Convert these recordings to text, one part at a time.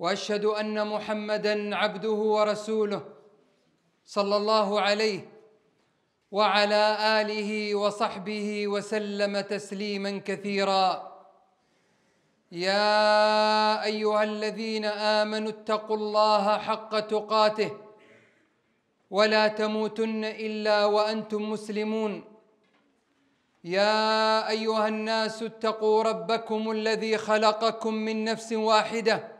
واشهد ان محمدا عبده ورسوله صلى الله عليه وعلى اله وصحبه وسلم تسليما كثيرا يا ايها الذين امنوا اتقوا الله حق تقاته ولا تموتن الا وانتم مسلمون يا ايها الناس اتقوا ربكم الذي خلقكم من نفس واحده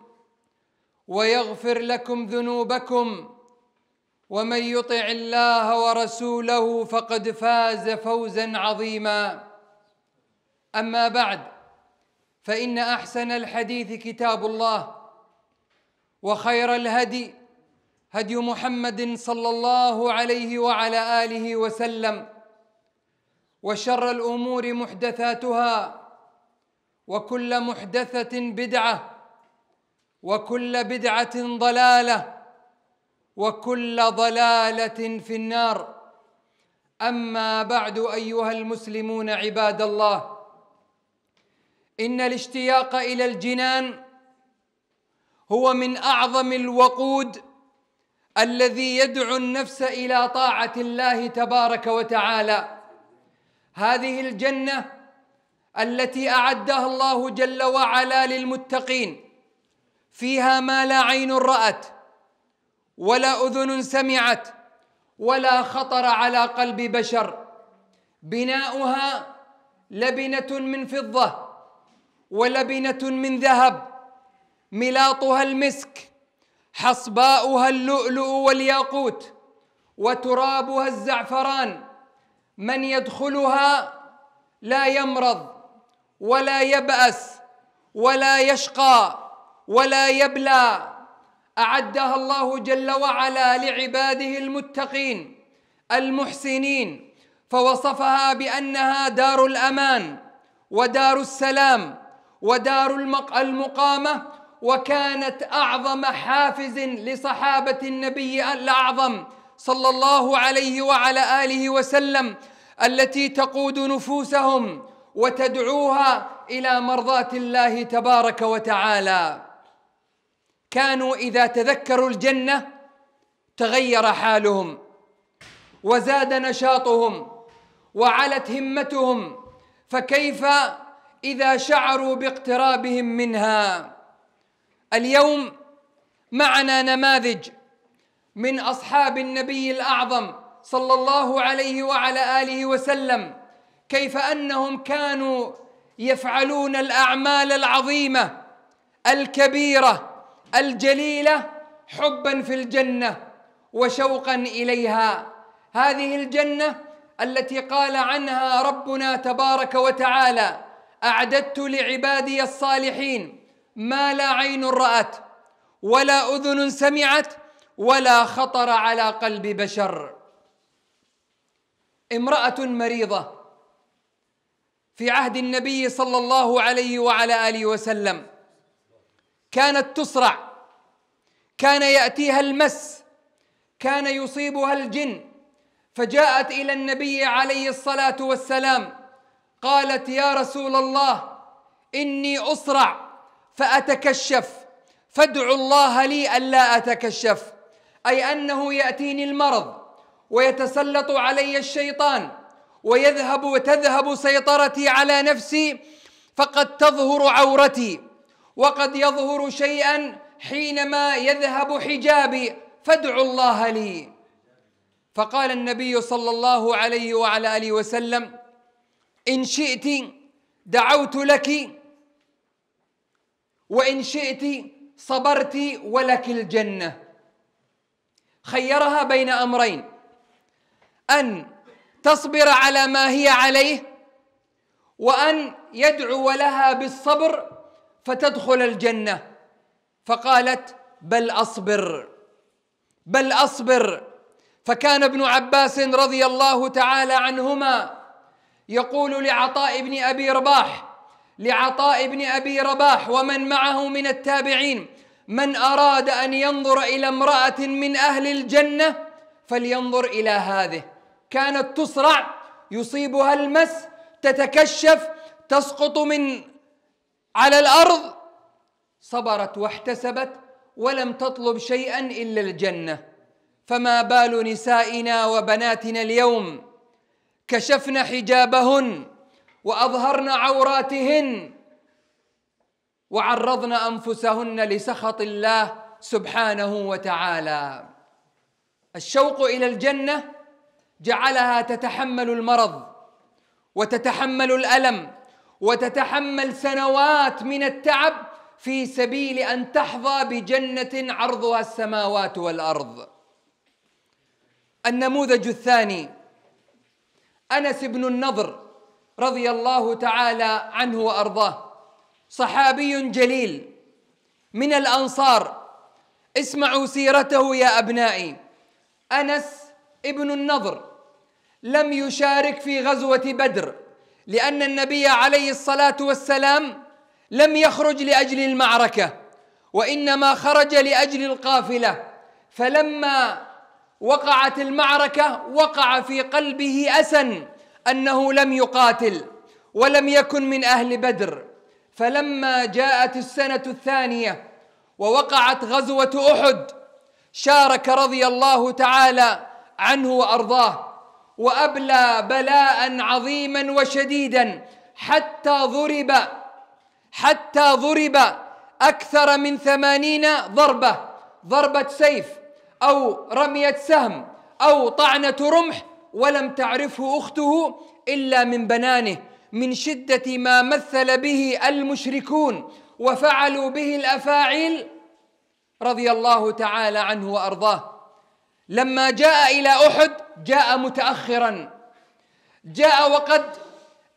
ويغفر لكم ذنوبكم ومن يطع الله ورسوله فقد فاز فوزا عظيما اما بعد فان احسن الحديث كتاب الله وخير الهدي هدي محمد صلى الله عليه وعلى اله وسلم وشر الامور محدثاتها وكل محدثه بدعه وكل بدعه ضلاله وكل ضلاله في النار اما بعد ايها المسلمون عباد الله ان الاشتياق الى الجنان هو من اعظم الوقود الذي يدعو النفس الى طاعه الله تبارك وتعالى هذه الجنه التي اعدها الله جل وعلا للمتقين فيها ما لا عين رأت ولا أذن سمعت ولا خطر على قلب بشر بناؤها لبنة من فضة ولبنة من ذهب ملاطها المسك حصباؤها اللؤلؤ والياقوت وترابها الزعفران من يدخلها لا يمرض ولا يبأس ولا يشقى ولا يبلى اعدها الله جل وعلا لعباده المتقين المحسنين فوصفها بانها دار الامان ودار السلام ودار المقامه وكانت اعظم حافز لصحابه النبي الاعظم صلى الله عليه وعلى اله وسلم التي تقود نفوسهم وتدعوها الى مرضاه الله تبارك وتعالى كانوا إذا تذكروا الجنة تغير حالهم وزاد نشاطهم وعلت همتهم فكيف إذا شعروا باقترابهم منها اليوم معنا نماذج من أصحاب النبي الأعظم صلى الله عليه وعلى آله وسلم كيف أنهم كانوا يفعلون الأعمال العظيمة الكبيرة الجليله حبا في الجنه وشوقا اليها هذه الجنه التي قال عنها ربنا تبارك وتعالى اعددت لعبادي الصالحين ما لا عين رات ولا اذن سمعت ولا خطر على قلب بشر امراه مريضه في عهد النبي صلى الله عليه وعلى اله وسلم كانت تصرع كان ياتيها المس كان يصيبها الجن فجاءت الى النبي عليه الصلاه والسلام قالت يا رسول الله اني اصرع فاتكشف فادعوا الله لي الا اتكشف اي انه ياتيني المرض ويتسلط علي الشيطان ويذهب وتذهب سيطرتي على نفسي فقد تظهر عورتي وقد يظهر شيئا حينما يذهب حجابي فادعوا الله لي فقال النبي صلى الله عليه وعلى اله وسلم ان شئت دعوت لك وان شئت صبرت ولك الجنه خيرها بين امرين ان تصبر على ما هي عليه وان يدعو لها بالصبر فتدخل الجنه فقالت بل اصبر بل اصبر فكان ابن عباس رضي الله تعالى عنهما يقول لعطاء بن ابي رباح لعطاء بن ابي رباح ومن معه من التابعين من اراد ان ينظر الى امراه من اهل الجنه فلينظر الى هذه كانت تصرع يصيبها المس تتكشف تسقط من على الارض صبرت واحتسبت ولم تطلب شيئا الا الجنه فما بال نسائنا وبناتنا اليوم كشفن حجابهن واظهرن عوراتهن وعرضن انفسهن لسخط الله سبحانه وتعالى الشوق الى الجنه جعلها تتحمل المرض وتتحمل الالم وتتحمل سنوات من التعب في سبيل ان تحظى بجنه عرضها السماوات والارض النموذج الثاني انس بن النضر رضي الله تعالى عنه وارضاه صحابي جليل من الانصار اسمعوا سيرته يا ابنائي انس ابن النضر لم يشارك في غزوه بدر لان النبي عليه الصلاه والسلام لم يخرج لاجل المعركه وانما خرج لاجل القافله فلما وقعت المعركه وقع في قلبه أسن انه لم يقاتل ولم يكن من اهل بدر فلما جاءت السنه الثانيه ووقعت غزوه احد شارك رضي الله تعالى عنه وارضاه وابلى بلاء عظيما وشديدا حتى ضرب حتى ضرب أكثر من ثمانين ضربة ضربة سيف أو رمية سهم أو طعنة رمح ولم تعرفه أخته إلا من بنانه من شدة ما مثل به المشركون وفعلوا به الأفاعيل رضي الله تعالى عنه وأرضاه لما جاء إلى أحد جاء متأخرا جاء وقد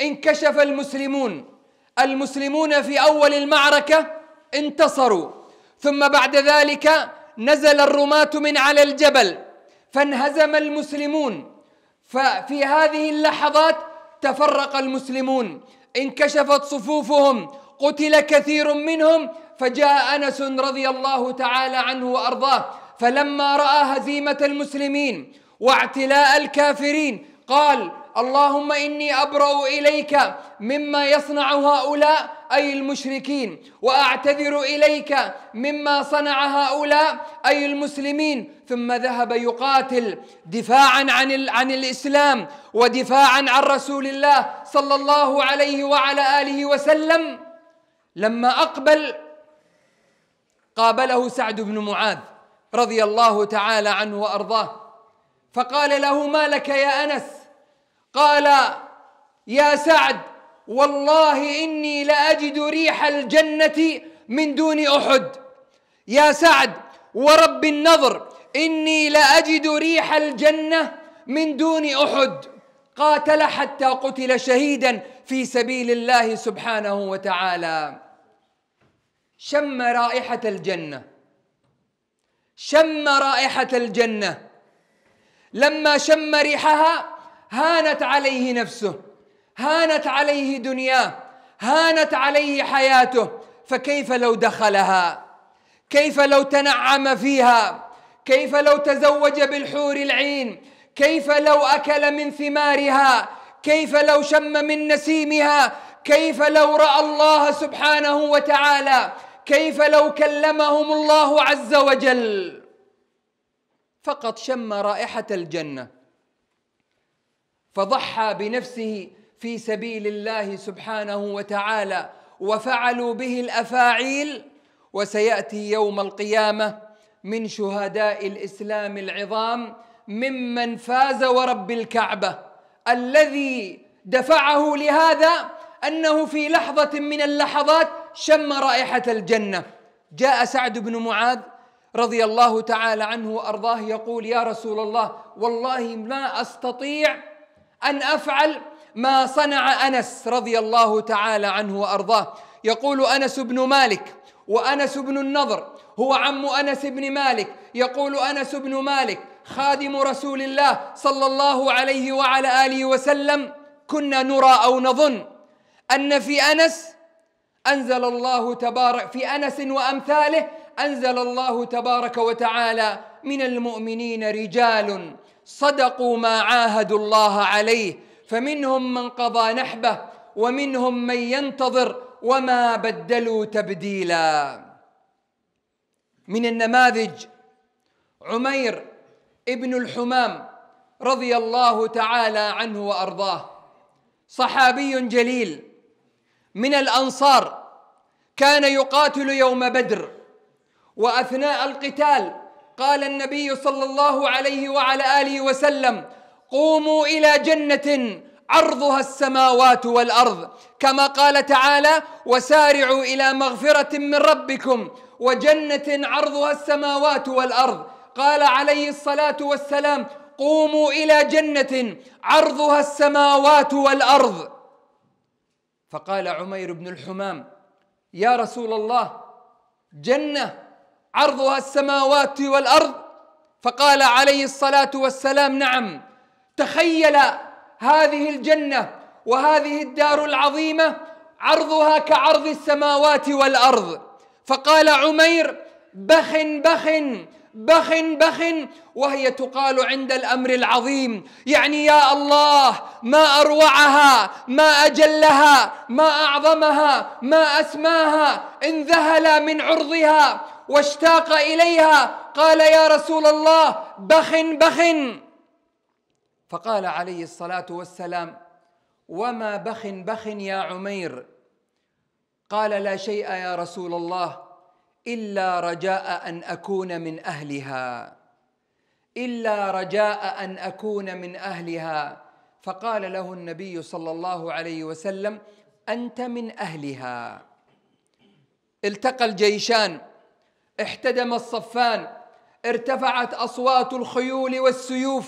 انكشف المسلمون المسلمون في أول المعركة انتصروا ثم بعد ذلك نزل الرماة من على الجبل فانهزم المسلمون ففي هذه اللحظات تفرق المسلمون انكشفت صفوفهم قتل كثير منهم فجاء انس رضي الله تعالى عنه وارضاه فلما راى هزيمه المسلمين واعتلاء الكافرين قال اللهم إني أبرأ إليك مما يصنع هؤلاء أي المشركين وأعتذر إليك مما صنع هؤلاء أي المسلمين ثم ذهب يقاتل دفاعا عن, عن الإسلام ودفاعا عن رسول الله صلى الله عليه وعلى آله وسلم لما أقبل قابله سعد بن معاذ رضي الله تعالى عنه وأرضاه فقال له ما لك يا أنس قال يا سعد والله إني لأجد ريح الجنة من دون أحد يا سعد ورب النظر إني لأجد ريح الجنة من دون أحد قاتل حتى قتل شهيدا في سبيل الله سبحانه وتعالى شم رائحة الجنة شم رائحة الجنة لما شم ريحها هانت عليه نفسه هانت عليه دنياه هانت عليه حياته فكيف لو دخلها كيف لو تنعم فيها كيف لو تزوج بالحور العين كيف لو اكل من ثمارها كيف لو شم من نسيمها كيف لو راى الله سبحانه وتعالى كيف لو كلمهم الله عز وجل فقط شم رائحه الجنه فضحى بنفسه في سبيل الله سبحانه وتعالى وفعلوا به الافاعيل وسياتي يوم القيامه من شهداء الاسلام العظام ممن فاز ورب الكعبه الذي دفعه لهذا انه في لحظه من اللحظات شم رائحه الجنه جاء سعد بن معاذ رضي الله تعالى عنه وارضاه يقول يا رسول الله والله ما استطيع أن أفعل ما صنع أنس رضي الله تعالى عنه وأرضاه يقول أنس بن مالك وأنس بن النضر هو عم أنس بن مالك يقول أنس بن مالك خادم رسول الله صلى الله عليه وعلى آله وسلم كنا نرى أو نظن أن في أنس أنزل الله تبارك في أنس وأمثاله أنزل الله تبارك وتعالى من المؤمنين رجال صدقوا ما عاهدوا الله عليه فمنهم من قضى نحبه ومنهم من ينتظر وما بدلوا تبديلا من النماذج عمير ابن الحمام رضي الله تعالى عنه وارضاه صحابي جليل من الانصار كان يقاتل يوم بدر واثناء القتال قال النبي صلى الله عليه وعلى اله وسلم قوموا الى جنه عرضها السماوات والارض كما قال تعالى وسارعوا الى مغفره من ربكم وجنه عرضها السماوات والارض قال عليه الصلاه والسلام قوموا الى جنه عرضها السماوات والارض فقال عمير بن الحمام يا رسول الله جنه عرضها السماوات والارض فقال عليه الصلاه والسلام نعم تخيل هذه الجنه وهذه الدار العظيمه عرضها كعرض السماوات والارض فقال عمير بخ بخ بخ بخ وهي تقال عند الامر العظيم يعني يا الله ما اروعها ما اجلها ما اعظمها ما اسماها انذهل من عرضها واشتاق اليها قال يا رسول الله بخ بخ فقال عليه الصلاه والسلام وما بخ بخ يا عمير قال لا شيء يا رسول الله الا رجاء ان اكون من اهلها الا رجاء ان اكون من اهلها فقال له النبي صلى الله عليه وسلم انت من اهلها التقى الجيشان احتدم الصفان ارتفعت اصوات الخيول والسيوف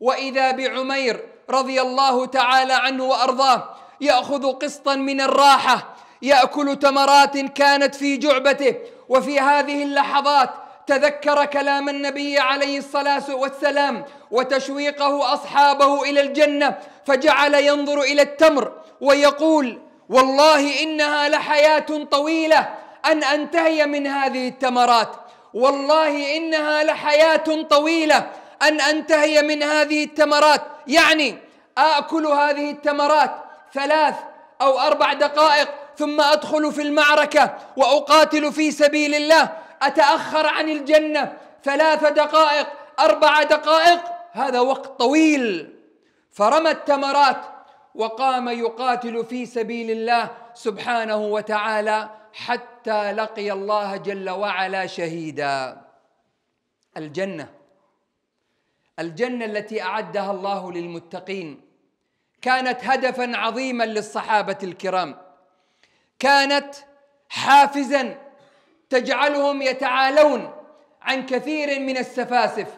واذا بعمير رضي الله تعالى عنه وارضاه ياخذ قسطا من الراحه ياكل تمرات كانت في جعبته وفي هذه اللحظات تذكر كلام النبي عليه الصلاه والسلام وتشويقه اصحابه الى الجنه فجعل ينظر الى التمر ويقول والله انها لحياه طويله ان انتهي من هذه التمرات والله انها لحياه طويله ان انتهي من هذه التمرات يعني اكل هذه التمرات ثلاث او اربع دقائق ثم ادخل في المعركه واقاتل في سبيل الله اتاخر عن الجنه ثلاث دقائق اربع دقائق هذا وقت طويل فرمى التمرات وقام يقاتل في سبيل الله سبحانه وتعالى حتى لقي الله جل وعلا شهيدا الجنه الجنه التي اعدها الله للمتقين كانت هدفا عظيما للصحابه الكرام كانت حافزا تجعلهم يتعالون عن كثير من السفاسف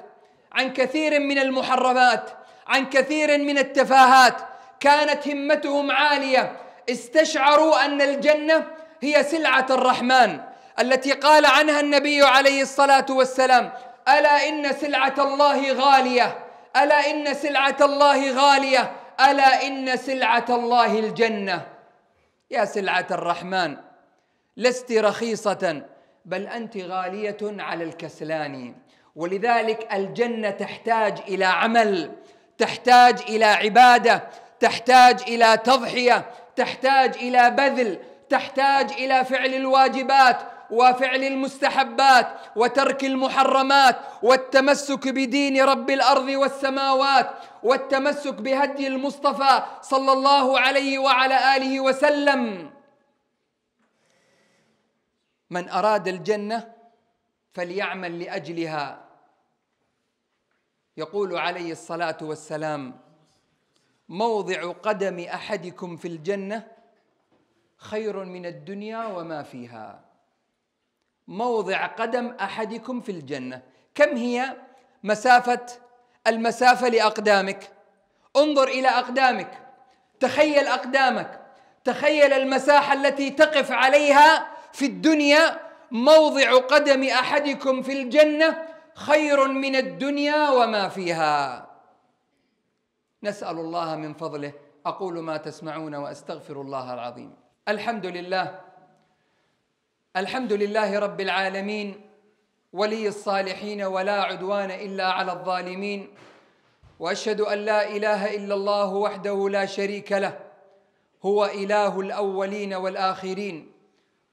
عن كثير من المحرمات عن كثير من التفاهات كانت همتهم عاليه استشعروا ان الجنه هي سلعة الرحمن التي قال عنها النبي عليه الصلاة والسلام ألا إن سلعة الله غالية ألا إن سلعة الله غالية ألا إن سلعة الله الجنة يا سلعة الرحمن لست رخيصة بل أنت غالية على الكسلان ولذلك الجنة تحتاج إلى عمل تحتاج إلى عبادة تحتاج إلى تضحية تحتاج إلى بذل تحتاج الى فعل الواجبات وفعل المستحبات وترك المحرمات والتمسك بدين رب الارض والسماوات والتمسك بهدي المصطفى صلى الله عليه وعلى اله وسلم من اراد الجنه فليعمل لاجلها يقول عليه الصلاه والسلام موضع قدم احدكم في الجنه خير من الدنيا وما فيها موضع قدم احدكم في الجنه كم هي مسافه المسافه لاقدامك انظر الى اقدامك تخيل اقدامك تخيل المساحه التي تقف عليها في الدنيا موضع قدم احدكم في الجنه خير من الدنيا وما فيها نسال الله من فضله اقول ما تسمعون واستغفر الله العظيم الحمد لله الحمد لله رب العالمين ولي الصالحين ولا عدوان الا على الظالمين واشهد ان لا اله الا الله وحده لا شريك له هو اله الاولين والاخرين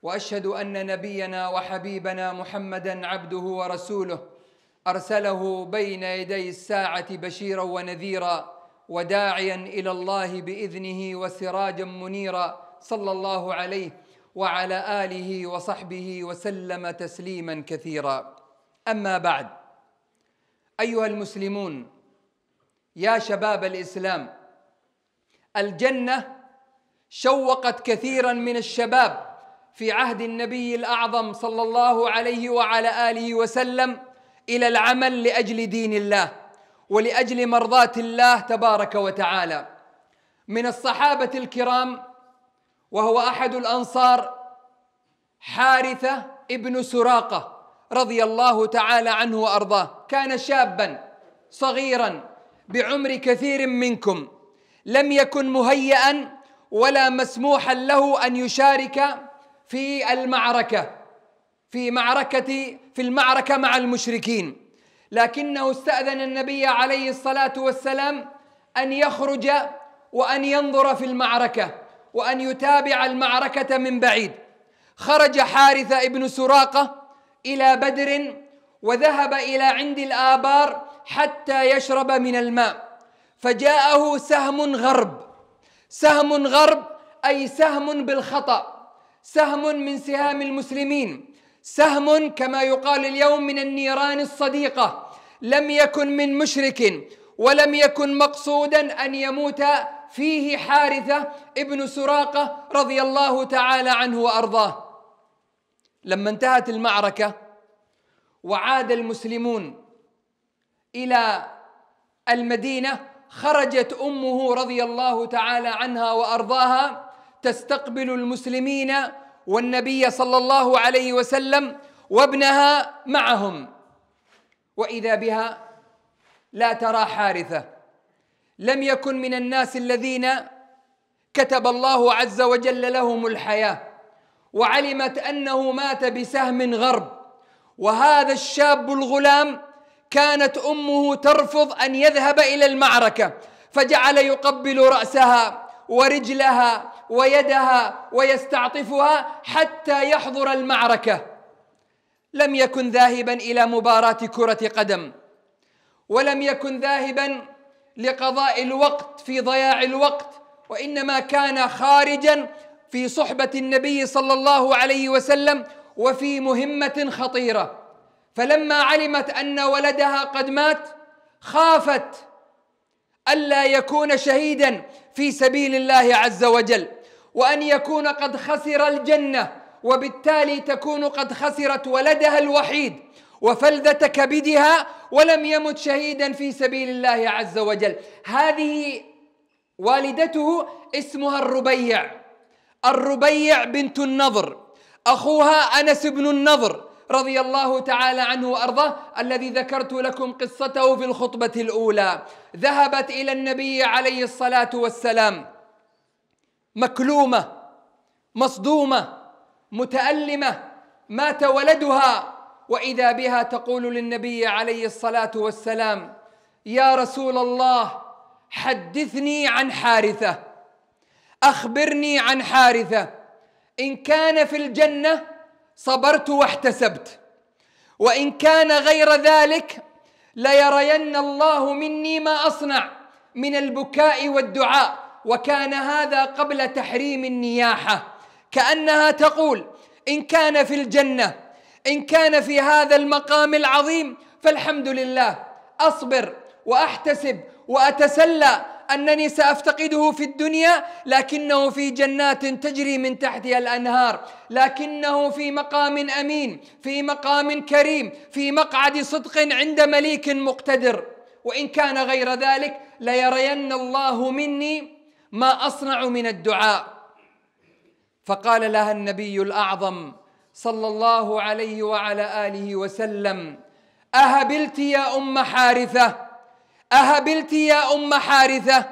واشهد ان نبينا وحبيبنا محمدا عبده ورسوله ارسله بين يدي الساعه بشيرا ونذيرا وداعيا الى الله باذنه وسراجا منيرا صلى الله عليه وعلى اله وصحبه وسلم تسليما كثيرا اما بعد ايها المسلمون يا شباب الاسلام الجنه شوقت كثيرا من الشباب في عهد النبي الاعظم صلى الله عليه وعلى اله وسلم الى العمل لاجل دين الله ولاجل مرضاه الله تبارك وتعالى من الصحابه الكرام وهو احد الانصار حارثه ابن سراقه رضي الله تعالى عنه وارضاه كان شابا صغيرا بعمر كثير منكم لم يكن مهيئا ولا مسموحا له ان يشارك في المعركه في معركه في المعركه مع المشركين لكنه استاذن النبي عليه الصلاه والسلام ان يخرج وان ينظر في المعركه وأن يتابع المعركة من بعيد خرج حارث ابن سراقة إلى بدر وذهب إلى عند الآبار حتى يشرب من الماء فجاءه سهم غرب سهم غرب أي سهم بالخطأ سهم من سهام المسلمين سهم كما يقال اليوم من النيران الصديقة لم يكن من مشرك ولم يكن مقصودا أن يموت فيه حارثة ابن سراقة رضي الله تعالى عنه وأرضاه لما انتهت المعركة وعاد المسلمون إلى المدينة خرجت أمه رضي الله تعالى عنها وأرضاها تستقبل المسلمين والنبي صلى الله عليه وسلم وابنها معهم وإذا بها لا ترى حارثة لم يكن من الناس الذين كتب الله عز وجل لهم الحياه وعلمت انه مات بسهم غرب وهذا الشاب الغلام كانت امه ترفض ان يذهب الى المعركه فجعل يقبل راسها ورجلها ويدها ويستعطفها حتى يحضر المعركه لم يكن ذاهبا الى مباراه كره قدم ولم يكن ذاهبا لقضاء الوقت في ضياع الوقت وانما كان خارجا في صحبه النبي صلى الله عليه وسلم وفي مهمه خطيره فلما علمت ان ولدها قد مات خافت الا يكون شهيدا في سبيل الله عز وجل وان يكون قد خسر الجنه وبالتالي تكون قد خسرت ولدها الوحيد وفلذة كبدها ولم يمت شهيدا في سبيل الله عز وجل هذه والدته اسمها الربيع الربيع بنت النضر أخوها أنس بن النضر رضي الله تعالى عنه وارضاه الذي ذكرت لكم قصته في الخطبه الاولى ذهبت الى النبي عليه الصلاه والسلام مكلومه مصدومه متالمه مات ولدها واذا بها تقول للنبي عليه الصلاه والسلام يا رسول الله حدثني عن حارثه اخبرني عن حارثه ان كان في الجنه صبرت واحتسبت وان كان غير ذلك ليرين الله مني ما اصنع من البكاء والدعاء وكان هذا قبل تحريم النياحه كانها تقول ان كان في الجنه إن كان في هذا المقام العظيم فالحمد لله أصبر وأحتسب وأتسلى أنني سأفتقده في الدنيا لكنه في جنات تجري من تحتها الأنهار لكنه في مقام أمين في مقام كريم في مقعد صدق عند مليك مقتدر وإن كان غير ذلك ليرين الله مني ما أصنع من الدعاء فقال لها النبي الأعظم صلى الله عليه وعلى آله وسلم أهبلت يا أم حارثة أهبلت يا أم حارثة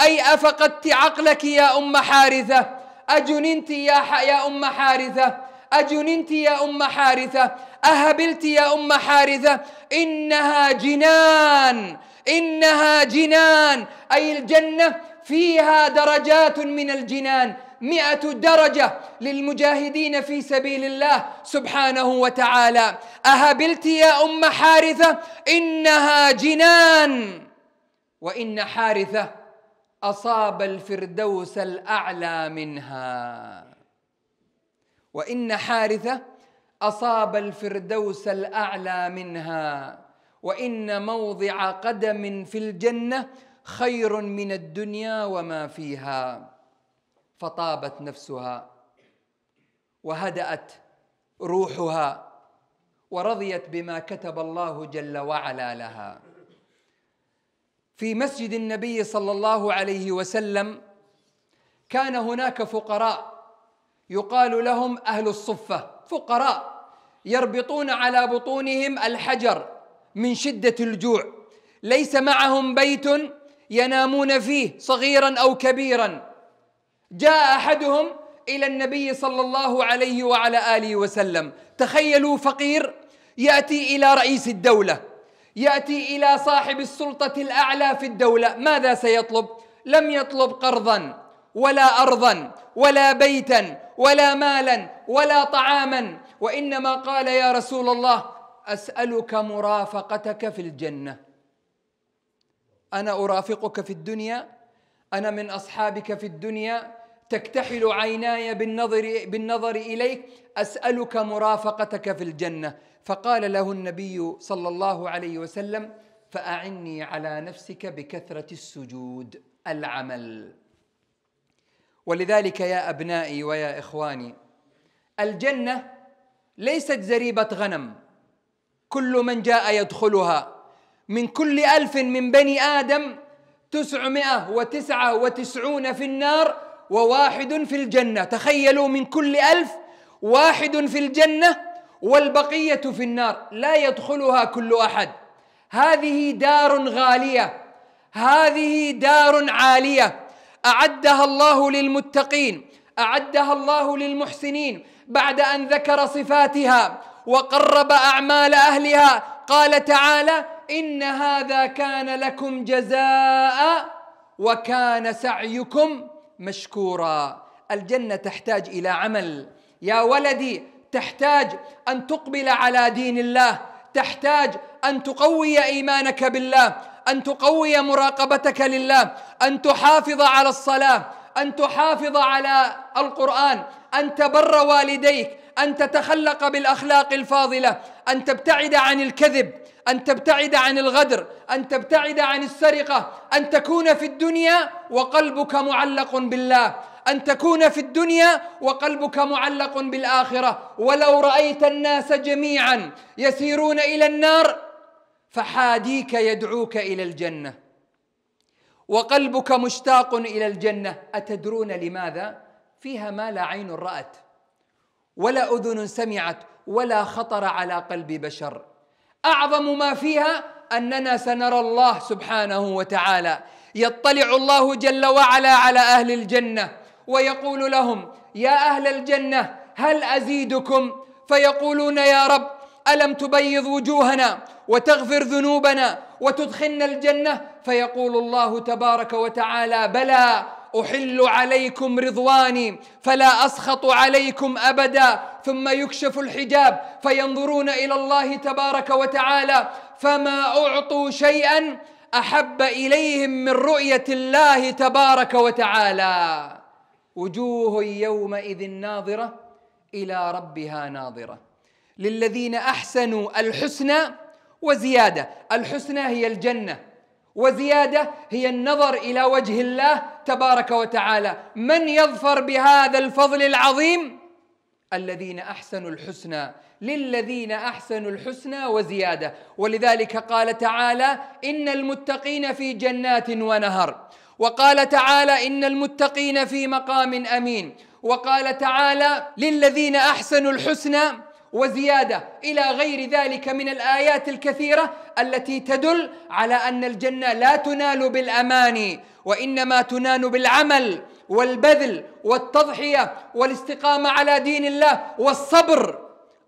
أي أفقدت عقلك يا أم حارثة أجننت يا, يا أم حارثة أجننت يا أم حارثة أهبلت يا أم حارثة إنها جنان إنها جنان أي الجنة فيها درجات من الجنان مئة درجة للمجاهدين في سبيل الله سبحانه وتعالى أهبلت يا أم حارثة إنها جنان وإن حارثة أصاب الفردوس الأعلى منها وإن حارثة أصاب الفردوس الأعلى منها وإن موضع قدم في الجنة خير من الدنيا وما فيها فطابت نفسها وهدأت روحها ورضيت بما كتب الله جل وعلا لها في مسجد النبي صلى الله عليه وسلم كان هناك فقراء يقال لهم اهل الصفه فقراء يربطون على بطونهم الحجر من شده الجوع ليس معهم بيت ينامون فيه صغيرا او كبيرا جاء احدهم الى النبي صلى الله عليه وعلى اله وسلم تخيلوا فقير ياتي الى رئيس الدوله ياتي الى صاحب السلطه الاعلى في الدوله ماذا سيطلب لم يطلب قرضا ولا ارضا ولا بيتا ولا مالا ولا طعاما وانما قال يا رسول الله اسالك مرافقتك في الجنه انا ارافقك في الدنيا انا من اصحابك في الدنيا تكتحل عيناي بالنظر بالنظر اليك اسالك مرافقتك في الجنه فقال له النبي صلى الله عليه وسلم فاعني على نفسك بكثره السجود العمل ولذلك يا ابنائي ويا اخواني الجنه ليست زريبه غنم كل من جاء يدخلها من كل الف من بني ادم تسعمائه وتسعه وتسعون في النار وواحد في الجنة تخيلوا من كل ألف واحد في الجنة والبقية في النار لا يدخلها كل أحد هذه دار غالية هذه دار عالية أعدها الله للمتقين أعدها الله للمحسنين بعد أن ذكر صفاتها وقرب أعمال أهلها قال تعالى إن هذا كان لكم جزاء وكان سعيكم مشكورا الجنه تحتاج الى عمل يا ولدي تحتاج ان تقبل على دين الله تحتاج ان تقوي ايمانك بالله ان تقوي مراقبتك لله ان تحافظ على الصلاه ان تحافظ على القران ان تبر والديك ان تتخلق بالاخلاق الفاضله ان تبتعد عن الكذب أن تبتعد عن الغدر أن تبتعد عن السرقة أن تكون في الدنيا وقلبك معلق بالله أن تكون في الدنيا وقلبك معلق بالآخرة ولو رأيت الناس جميعا يسيرون إلى النار فحاديك يدعوك إلى الجنة وقلبك مشتاق إلى الجنة أتدرون لماذا؟ فيها ما لا عين رأت ولا أذن سمعت ولا خطر على قلب بشر اعظم ما فيها اننا سنرى الله سبحانه وتعالى يطلع الله جل وعلا على اهل الجنه ويقول لهم يا اهل الجنه هل ازيدكم فيقولون يا رب الم تبيض وجوهنا وتغفر ذنوبنا وتدخلنا الجنه فيقول الله تبارك وتعالى بلى احل عليكم رضواني فلا اسخط عليكم ابدا ثم يكشف الحجاب فينظرون الى الله تبارك وتعالى فما اعطوا شيئا احب اليهم من رؤيه الله تبارك وتعالى وجوه يومئذ ناظره الى ربها ناظره للذين احسنوا الحسنى وزياده الحسنى هي الجنه وزياده هي النظر الى وجه الله تبارك وتعالى من يظفر بهذا الفضل العظيم الذين احسنوا الحسنى للذين احسنوا الحسنى وزياده ولذلك قال تعالى ان المتقين في جنات ونهر وقال تعالى ان المتقين في مقام امين وقال تعالى للذين احسنوا الحسنى وزياده الى غير ذلك من الايات الكثيره التي تدل على ان الجنه لا تنال بالاماني وانما تنال بالعمل والبذل والتضحيه والاستقامه على دين الله والصبر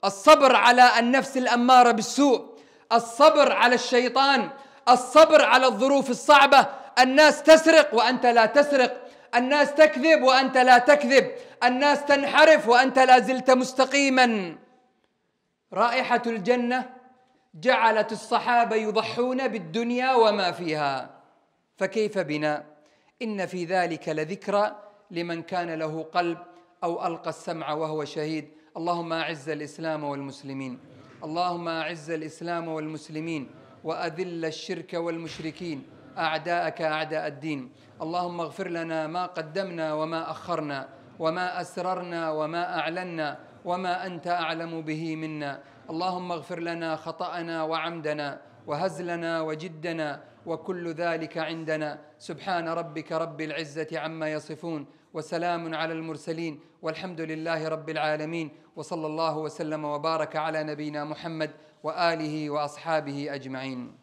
الصبر على النفس الاماره بالسوء الصبر على الشيطان الصبر على الظروف الصعبه الناس تسرق وانت لا تسرق الناس تكذب وانت لا تكذب الناس تنحرف وانت لا زلت مستقيما رائحة الجنة جعلت الصحابة يضحون بالدنيا وما فيها فكيف بنا إن في ذلك لذكرى لمن كان له قلب أو ألقى السمع وهو شهيد اللهم أعز الإسلام والمسلمين اللهم أعز الإسلام والمسلمين وأذل الشرك والمشركين أعداءك أعداء الدين اللهم اغفر لنا ما قدمنا وما أخرنا وما أسررنا وما أعلنا وما أنت أعلم به منا اللهم اغفر لنا خطأنا وعمدنا وهزلنا وجدنا وكل ذلك عندنا سبحان ربك رب العزة عما يصفون وسلام على المرسلين والحمد لله رب العالمين وصلى الله وسلم وبارك على نبينا محمد وآله وأصحابه أجمعين